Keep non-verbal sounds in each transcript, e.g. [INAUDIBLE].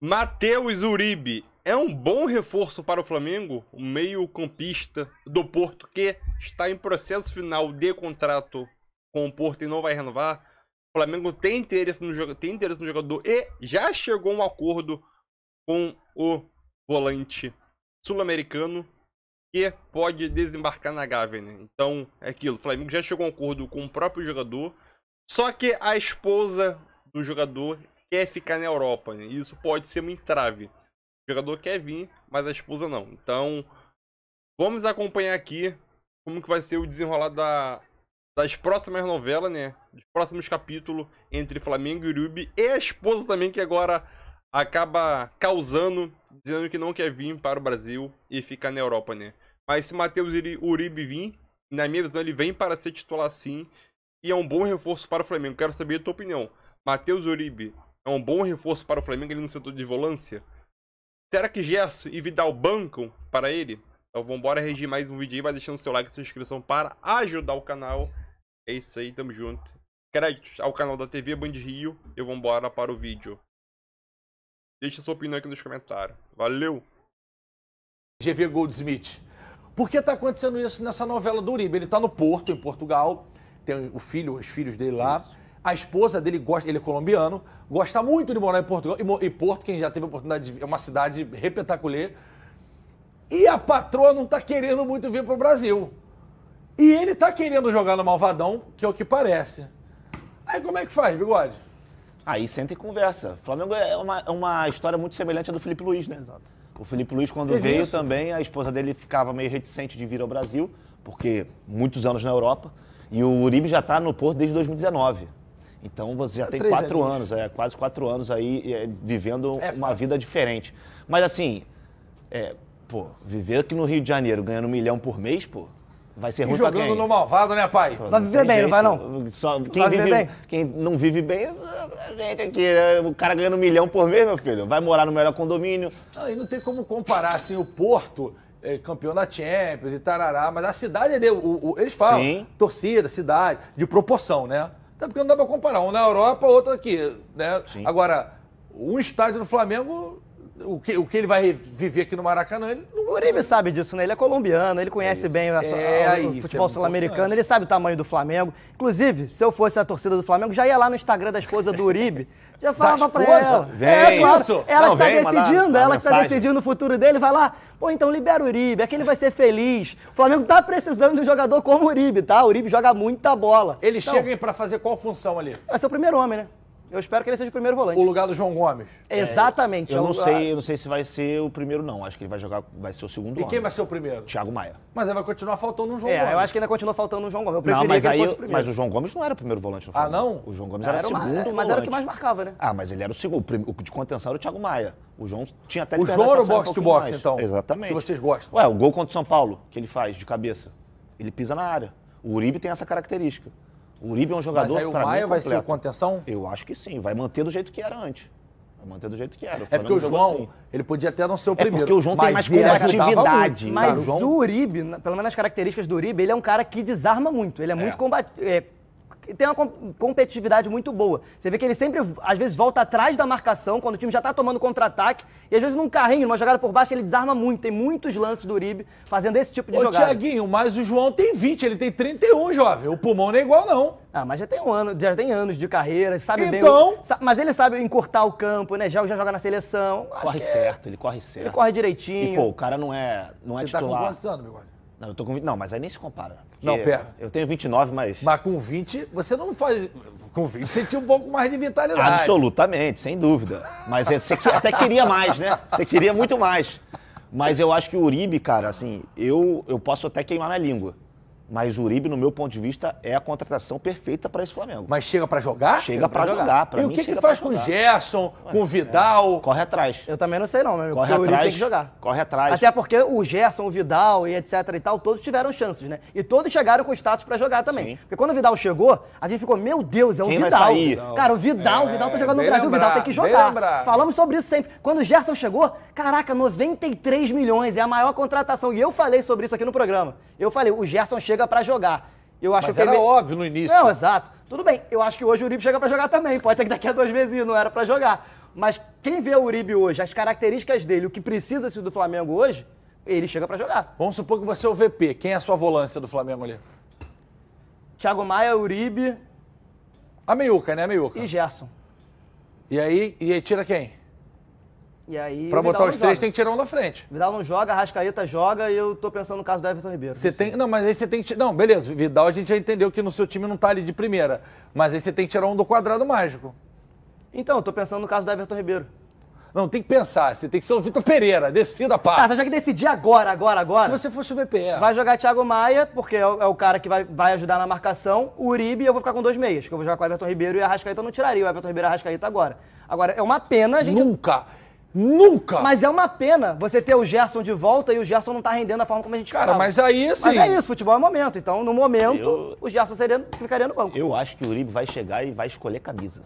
Matheus Uribe é um bom reforço para o Flamengo, o meio-campista do Porto que está em processo final de contrato com o Porto e não vai renovar. O Flamengo tem interesse no jogador, tem interesse no jogador e já chegou um acordo com o volante sul-americano que pode desembarcar na Gávea, né? Então, é aquilo, o Flamengo já chegou a um acordo com o próprio jogador, só que a esposa do jogador quer ficar na Europa, né? E isso pode ser um entrave. O jogador quer vir, mas a esposa não. Então, vamos acompanhar aqui como que vai ser o desenrolar da, das próximas novelas, né? Dos próximos capítulos entre Flamengo e Uribe e a esposa também, que agora acaba causando, dizendo que não quer vir para o Brasil e ficar na Europa, né? Mas se Matheus Uribe vir, na minha visão, ele vem para ser titular sim. E é um bom reforço para o Flamengo. Quero saber a tua opinião. Matheus Uribe é um bom reforço para o Flamengo ele no setor de volância? Será que Gerson e Vidal bancam para ele? Então vambora regir mais um vídeo aí, vai deixando seu like e sua inscrição para ajudar o canal. É isso aí, tamo junto. Créditos ao canal da TV Band Rio e vambora para o vídeo. Deixa sua opinião aqui nos comentários. Valeu! GV Goldsmith. Por que está acontecendo isso nessa novela do Uribe? Ele está no Porto, em Portugal, tem o filho, os filhos dele lá. Isso. A esposa dele gosta, ele é colombiano, gosta muito de morar em Portugal. E, Porto, quem já teve a oportunidade de é uma cidade repetaculê. E a patroa não está querendo muito vir para o Brasil. E ele está querendo jogar no Malvadão, que é o que parece. Aí como é que faz, bigode? Aí senta e conversa. O Flamengo é uma, é uma história muito semelhante à do Felipe Luiz, né? Exato. O Felipe Luiz, quando Teve veio isso. também, a esposa dele ficava meio reticente de vir ao Brasil, porque muitos anos na Europa. E o Uribe já está no Porto desde 2019. Então você já é, tem quatro anos. é, quase quatro anos aí é, vivendo é, uma vida diferente. Mas assim, é, pô, viver aqui no Rio de Janeiro ganhando um milhão por mês, pô, vai ser e ruim jogando pra no malvado, né, pai? Pô, vai viver bem, jeito. não vai não? Só, quem, vai vive, bem. quem não vive bem a gente aqui. É, o cara ganhando um milhão por mês, meu filho, vai morar no melhor condomínio. Não, e não tem como comparar, assim, o Porto é, campeão da Champions e tarará, mas a cidade, ele, o, o, eles falam, Sim. torcida, cidade, de proporção, né? Até tá, porque não dá para comparar. Um na Europa, outro aqui. Né? Agora, um estádio do Flamengo, o que, o que ele vai viver aqui no Maracanã, ele não... O Uribe sabe disso, né? Ele é colombiano, ele conhece é bem essa, é, o, futebol é sul-americano, ele sabe o tamanho do Flamengo. Inclusive, se eu fosse a torcida do Flamengo, já ia lá no Instagram da esposa do Uribe [LAUGHS] Já falava pra ela. Vem. É, claro. Isso. Ela não, que tá vem, decidindo, ela que tá decidindo o futuro dele, vai lá, pô, então libera o Uribe, é que ele vai ser feliz. O Flamengo tá precisando de um jogador como o Uribe, tá? O Uribe joga muita bola. Ele então, chega para fazer qual função ali? Vai ser o primeiro homem, né? Eu espero que ele seja o primeiro volante. O lugar do João Gomes. É. Exatamente. eu, é não sei, eu não sei se vai ser o primeiro, não. Acho que ele vai jogar, vai ser o segundo. E quem vai ser o primeiro? Thiago Maia. Mas ele vai continuar faltando no João Gomes. É, eu acho que ainda continua faltando no João Gomes. Eu preferia não, mas que aí, fosse o primeiro. Mas o João Gomes não era o primeiro volante. no ah, não? O João Gomes era, era o segundo Mas era o que mais marcava, né? Ah, mas ele era o segundo. O de contenção era o Thiago Maia. O João tinha até... O João era o boxe-to-boxe, então. Exatamente. Que vocês gostam. Ué, o gol contra o São Paulo, que ele faz de cabeça. Ele pisa na área. O Uribe tem essa característica. O Uribe é um jogador. Mas aí o Maia vai ser o contenção? Eu acho que sim, vai manter do jeito que era antes. Vai manter do jeito que era. O é porque o João, assim. ele podia até não ser o primeiro. É porque o João tem mais combatividade. Mas o, Uribe, pelo menos as características do Uribe, ele é um cara que desarma muito. Ele é, é. muito combativo. É, tem uma competitividade muito boa. Você vê que ele sempre, às vezes, volta atrás da marcação, quando o time já está tomando contra-ataque, e às vezes num carrinho, numa jogada por baixo, ele desarma muito. Tem muitos lances do Uribe fazendo esse tipo de Ô, jogada. Tiaguinho, mas o João tem 20, ele tem 31, jovem. O pulmão não é igual, não. Ah, mas já tem um ano, já tem anos de carreira, sabe então... bem. Então. Mas ele sabe encurtar o campo, né? Já, já joga na seleção. Corre é- certo, é... ele corre certo. Ele corre direitinho. E, pô, o cara não é, não é Você titular. Tá com quantos anos, meu guarda? Não, eu tô com 20, Não, mas aí nem se compara. Não, pera. Eu tenho 29, mas. Mas com 20, você não faz. Com 20 você tinha um pouco mais de vitalidade. Absolutamente, sem dúvida. Mas é, você até queria mais, né? Você queria muito mais. Mas eu acho que o Uribe, cara, assim, eu, eu posso até queimar minha língua. Mas o Uribe, no meu ponto de vista, é a contratação perfeita para esse Flamengo. Mas chega para jogar? Chega, chega para jogar. jogar. Pra e mim, o que, que faz com o Gerson, com o Vidal? É. Corre atrás. Eu também não sei não, meu Corre atrás. tem que jogar. Corre atrás. Até porque o Gerson, o Vidal e etc e tal, todos tiveram chances, né? E todos chegaram com status para jogar também. Sim. Porque quando o Vidal chegou, a gente ficou, meu Deus, é o Quem Vidal. Vai sair? Cara, o Vidal, é, o Vidal tá é, jogando no Brasil, o Vidal tem que jogar. Falamos sobre isso sempre. Quando o Gerson chegou, caraca, 93 milhões, é a maior contratação. E eu falei sobre isso aqui no programa. Eu falei, o Gerson chega chega para jogar. Eu acho Mas que era ele... óbvio no início. Não, exato. Tudo bem, eu acho que hoje o Uribe chega para jogar também. Pode ser que daqui a dois meses não era para jogar. Mas quem vê o Uribe hoje, as características dele, o que precisa ser do Flamengo hoje, ele chega para jogar. Vamos supor que você é o VP. Quem é a sua volância do Flamengo ali? Thiago Maia, Uribe. A meiuca, né? A meiuca. E Gerson. E aí, e aí tira quem? E aí. Pra botar os três, joga. tem que tirar um da frente. Vidal não joga, Rascaeta joga e eu tô pensando no caso do Everton Ribeiro. Você tem. Não, mas aí você tem que. Não, beleza. Vidal a gente já entendeu que no seu time não tá ali de primeira. Mas aí você tem que tirar um do quadrado mágico. Então, eu tô pensando no caso do Everton Ribeiro. Não, tem que pensar. Você tem que ser o Vitor Pereira. Decida, pá. Ah, você já que decidir agora, agora, agora. Se você fosse o VPE. Vai jogar Thiago Maia, porque é o, é o cara que vai, vai ajudar na marcação. O Uribe, eu vou ficar com dois meias, que eu vou jogar com o Everton Ribeiro e a Rascaeta eu não tiraria. O Everton Ribeiro e a Rascaeta agora. Agora, é uma pena a gente. Nunca! Nunca! Mas é uma pena você ter o Gerson de volta e o Gerson não tá rendendo da forma como a gente Cara, mas aí assim. Mas é isso, futebol é momento. Então, no momento, Eu- o Gerson seria, ficaria no banco. Eu acho que o Uribe vai chegar e vai escolher camisa.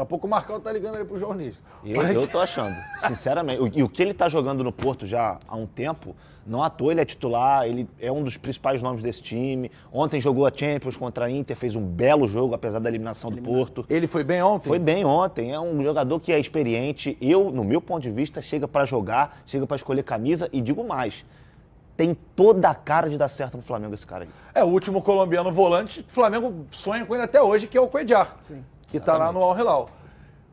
Daqui a pouco o Marcão tá ligando aí pro jornalista. Eu, eu tô achando, sinceramente. O, e o que ele tá jogando no Porto já há um tempo, não à toa ele é titular, ele é um dos principais nomes desse time. Ontem jogou a Champions contra a Inter, fez um belo jogo, apesar da eliminação do Porto. Ele foi bem ontem? Foi bem ontem. É um jogador que é experiente. Eu, no meu ponto de vista, chega para jogar, chega para escolher camisa e digo mais tem toda a cara de dar certo no Flamengo esse cara aí. É, o último colombiano volante, o Flamengo sonha com ele até hoje, que é o Cuejar. Sim que está lá no Al Hilal.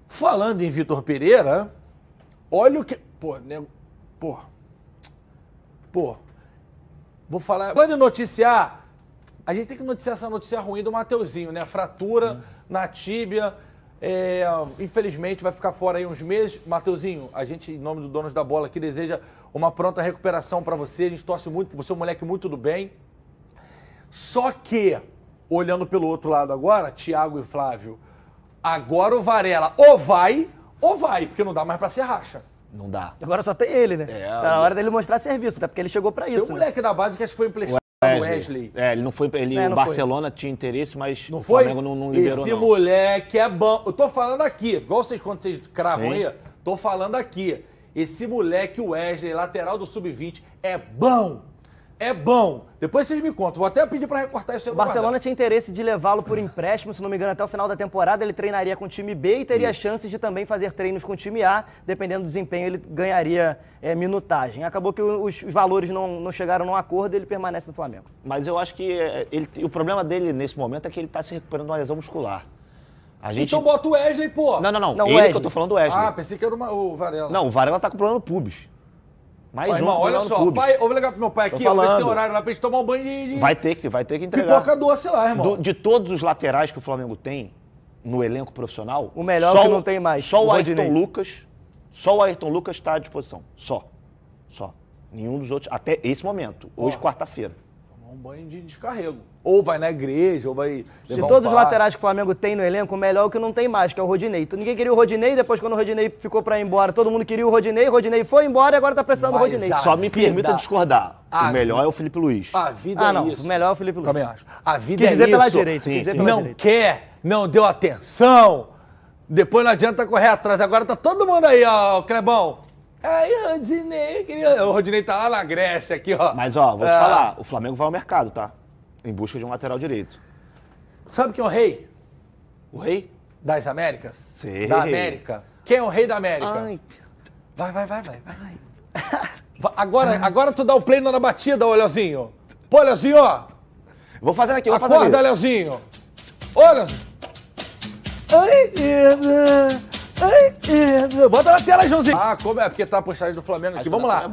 Falando em Vitor Pereira, olha o que. Pô, nego. Pô. Pô. Vou falar. Quando noticiar, a gente tem que noticiar essa notícia ruim do Mateuzinho, né? Fratura hum. na tíbia. É, infelizmente vai ficar fora aí uns meses. Mateuzinho, a gente, em nome do Donos da Bola aqui, deseja uma pronta recuperação para você. A gente torce muito, você é um moleque muito do bem. Só que, olhando pelo outro lado agora, Thiago e Flávio, Agora o Varela ou vai, ou vai, porque não dá mais pra ser racha. Não dá. Agora só tem ele, né? É, tá na hora dele mostrar serviço, até né? porque ele chegou pra isso. Tem um né? moleque da base que acho que foi emprestado. Wesley. Wesley. É, ele não foi. Ele, é, não o Barcelona foi. tinha interesse, mas não o foi? Flamengo não, não liberou. Esse não. moleque é bom. Eu tô falando aqui, igual vocês quando vocês cravam Sim. aí, tô falando aqui. Esse moleque, o Wesley, lateral do Sub-20, é bom é bom. Depois vocês me contam. Vou até pedir para recortar isso aí. Barcelona guardar. tinha interesse de levá-lo por empréstimo, se não me engano, até o final da temporada ele treinaria com o time B e teria isso. chances de também fazer treinos com o time A. Dependendo do desempenho, ele ganharia é, minutagem. Acabou que os, os valores não, não, chegaram num acordo e ele permanece no Flamengo. Mas eu acho que é, ele, o problema dele nesse momento é que ele está se recuperando de uma lesão muscular. Gente... Então bota o Wesley, pô. Não, não, não. não ele Wesley. que eu tô falando do Wesley. Ah, pensei que era uma, o Varela. Não, o Varela tá com problema no pubis. Mais pai, um. Irmão, olha só, clube. pai, vou ligar pro meu pai aqui, falando, ó, tem horário lá pra gente tomar um banho de. Vai ter que, vai ter que entregar. Pipoca doce lá, irmão. Do, de todos os laterais que o Flamengo tem no elenco profissional. O melhor é só, que não tem mais. Só o, o Ayrton Lucas. Só o Ayrton Lucas está à disposição. Só. Só. Nenhum dos outros. Até esse momento. Hoje, quarta-feira um banho de descarrego. Ou vai na igreja, ou vai. se todos um os laterais que o Flamengo tem no elenco, o melhor é o que não tem mais, que é o Rodinei. Ninguém queria o Rodinei, depois quando o Rodinei ficou para ir embora, todo mundo queria o Rodinei, o Rodinei foi embora e agora tá precisando Mas do Rodinei. Só me vida. permita discordar. A o melhor é o Felipe Luiz. A vida ah, é não, é isso. O melhor é o Felipe Luiz. Também acho. A vida é dizer isso. Pela direita, sim, dizer sim. Pela não direita. quer, não deu atenção. Depois não adianta correr atrás. Agora tá todo mundo aí, ó, Clebão. Ai, Rodinei, queria... o Rodinei tá lá na Grécia aqui, ó. Mas ó, vou te ah. falar, o Flamengo vai ao mercado, tá? Em busca de um lateral direito. Sabe quem é o rei? O rei? Das Américas? Sim. Da América. Quem é o rei da América? Ai. Vai, vai, vai, vai, vai. [LAUGHS] Agora, agora tu dá o play na batida, ô Leozinho. Pô, Leozinho, ó. Vou fazer aqui, vou Acorda, fazer aqui. Leozinho. Ô, Leozinho. Ai, Deus. Ai, bota na tela, Joãozinho. Ah, como é? Porque tá a postagem do Flamengo aqui. Vamos lá.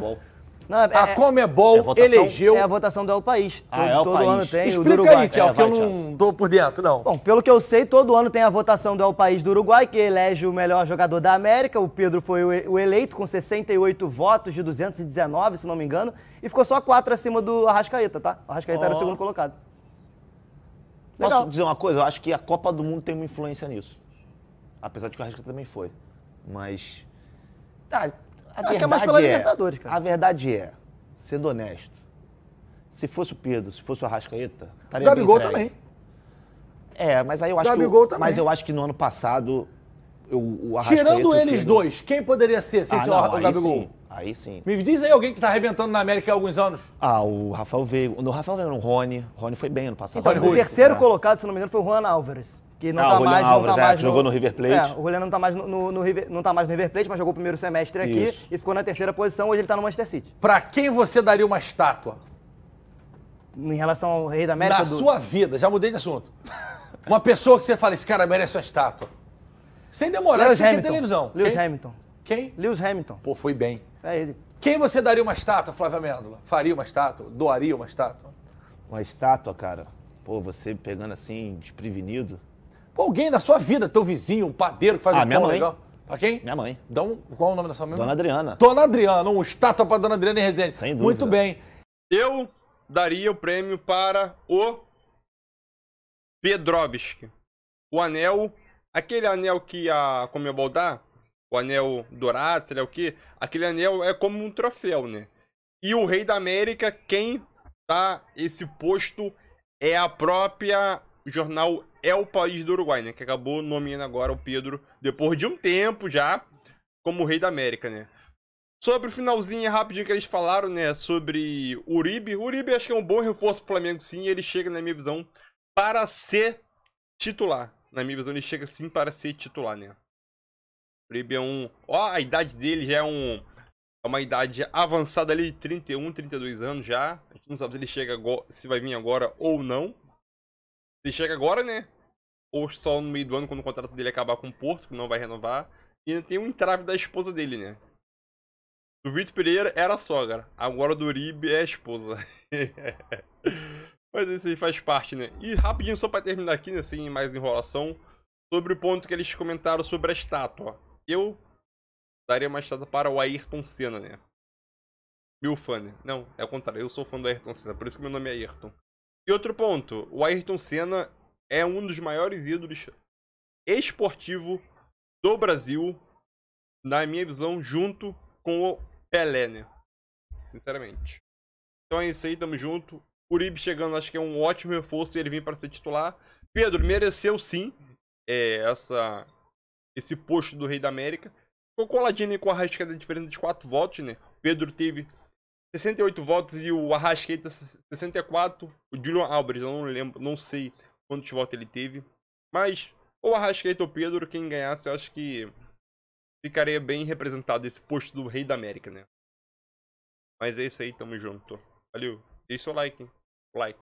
Não, é, a é, Comebol é a elegeu. É a votação do El País. Todo, ah, é todo país. ano tem. Explica o do Uruguai. aí, Tiago, é, que eu não tô por dentro, não. Bom, pelo que eu sei, todo ano tem a votação do El País do Uruguai, que elege o melhor jogador da América. O Pedro foi o eleito com 68 votos de 219, se não me engano. E ficou só 4 acima do Arrascaeta, tá? O Arrascaeta oh. era o segundo colocado. Legal. Posso dizer uma coisa? Eu acho que a Copa do Mundo tem uma influência nisso. Apesar de que o Arrascaeta também foi. Mas. Tá, a Acho que é mais pela é, Libertadores, cara. A verdade é, sendo honesto, se fosse o Pedro, se fosse o Arrascaeta, estaria. O Gabigol também. É, mas aí eu acho Gabigol que. Também. Mas eu acho que no ano passado. Eu, o Arrascaeta, Tirando eles Pedro... dois, quem poderia ser sem ah, ser não, o Gabigol? Sim. Aí sim. Me diz aí alguém que tá arrebentando na América há alguns anos. Ah, o Rafael Veiga. o Rafael Veiga, no Rony. O Rony foi bem ano passado. Então, o terceiro é. colocado, se não me engano, foi o Juan Álvares que não, ah, tá mais, Alves, tá é, mais é, no, jogou no River Plate. É, o Juliano não está mais no, no, no, River, não tá mais no River Plate, mas jogou o primeiro semestre aqui Isso. e ficou na terceira posição, hoje ele está no Manchester City. Para quem você daria uma estátua? Em relação ao Rei da América? Na do... sua vida, já mudei de assunto. uma pessoa que você fala, esse cara merece uma estátua. Sem demorar, Lewis é Hamilton. televisão. Lewis quem? Hamilton. Quem? Lewis Hamilton. Pô, foi bem. É ele. Quem você daria uma estátua, Flávio Amêndola? Faria uma estátua? Doaria uma estátua? Uma estátua, cara? Pô, você pegando assim, desprevenido alguém da sua vida, teu vizinho, um padeiro que faz ah, um minha pão mãe. legal. Pra quem? Minha mãe. Dá um, qual é o nome da sua mãe? Dona Adriana. Dona Adriana, um estátua pra Dona Adriana em residência. Sem dúvida. Muito bem. Eu daria o prêmio para o Pedrovski. O anel, aquele anel que a Comebol dá, o anel dourado, sei lá o que, aquele anel é como um troféu, né? E o Rei da América, quem dá tá esse posto é a própria jornal é o país do Uruguai, né? Que acabou nomeando agora o Pedro, depois de um tempo já, como rei da América, né? Sobre o finalzinho é rapidinho que eles falaram, né? Sobre Uribe. Uribe acho que é um bom reforço pro Flamengo, sim. Ele chega, na minha visão, para ser titular. Na minha visão, ele chega sim para ser titular, né? Uribe é um. Ó, a idade dele já é um. É uma idade avançada ali, 31, 32 anos já. A gente não sabe se ele chega agora, se vai vir agora ou não. Ele chega agora, né? ou só no meio do ano, quando o contrato dele acabar com o Porto, que não vai renovar. E ainda tem um entrave da esposa dele, né? Do Vitor Pereira era a sogra, agora do Uribe é a esposa. [LAUGHS] Mas isso aí faz parte, né? E rapidinho, só pra terminar aqui, né, sem mais enrolação, sobre o ponto que eles comentaram sobre a estátua. Eu daria uma estátua para o Ayrton Senna, né? Meu fã, né? Não, é o contrário, eu sou fã do Ayrton Senna, por isso que meu nome é Ayrton. E outro ponto, o Ayrton Senna é um dos maiores ídolos esportivo do Brasil, na minha visão, junto com o Pelé, né? Sinceramente. Então é isso aí, tamo junto. Uribe chegando, acho que é um ótimo reforço e ele vir para ser titular. Pedro mereceu sim é, essa, esse posto do Rei da América. Ficou coladinho com o Arrascaeta, diferente de 4 votos, né? Pedro teve 68 votos e o Arrascaeta 64. O Julian Alves, eu não lembro, não sei quantos votos ele teve. Mas, ou Arrascaeta ou Pedro, quem ganhasse, eu acho que ficaria bem representado esse posto do Rei da América, né? Mas é isso aí, tamo junto. Valeu. Deixe seu like, hein? Like.